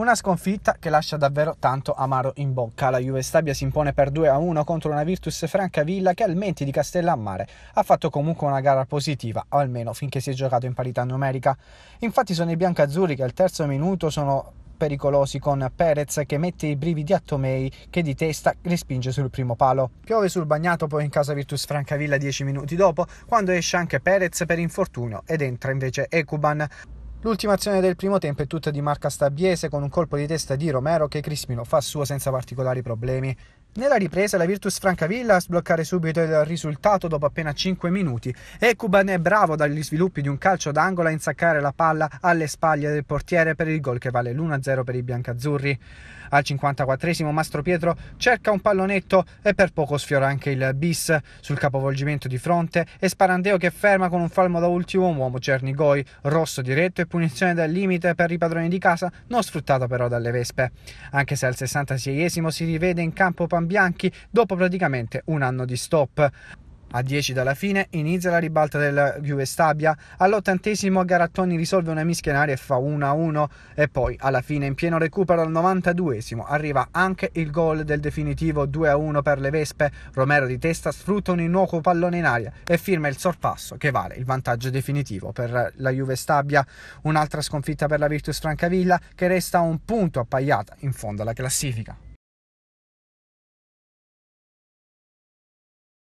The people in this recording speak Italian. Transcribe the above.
Una sconfitta che lascia davvero tanto amaro in bocca. La Juve Stabia si impone per 2-1 contro una Virtus Francavilla che al Menti di Castellammare ha fatto comunque una gara positiva, o almeno finché si è giocato in parità numerica. Infatti sono i biancazzurri che al terzo minuto sono pericolosi con Perez che mette i brividi a Tomei che di testa respinge sul primo palo. Piove sul bagnato poi in casa Virtus Francavilla 10 minuti dopo quando esce anche Perez per infortunio ed entra invece Ecuban. L'ultima azione del primo tempo è tutta di marca stabiese con un colpo di testa di Romero che Crispino fa suo senza particolari problemi. Nella ripresa la Virtus Francavilla a sbloccare subito il risultato dopo appena 5 minuti e Kuban è bravo dagli sviluppi di un calcio d'angolo a insaccare la palla alle spalle del portiere per il gol che vale l'1-0 per i biancazzurri. Al 54 Mastro Pietro cerca un pallonetto e per poco sfiora anche il bis sul capovolgimento di fronte e Sparandeo che ferma con un falmo da ultimo un uomo Cernigoi, rosso diretto e punizione dal limite per i padroni di casa non sfruttato però dalle Vespe. Anche se al 66 si rivede in campo Pamela bianchi dopo praticamente un anno di stop. A 10 dalla fine inizia la ribalta del Juve Stabia, all'ottantesimo Garattoni risolve una mischia in aria e fa 1-1 e poi alla fine in pieno recupero al 92esimo arriva anche il gol del definitivo 2-1 per le Vespe, Romero di testa sfrutta un innocuo pallone in aria e firma il sorpasso che vale il vantaggio definitivo per la Juve Stabia, un'altra sconfitta per la Virtus Francavilla che resta un punto appaiata in fondo alla classifica.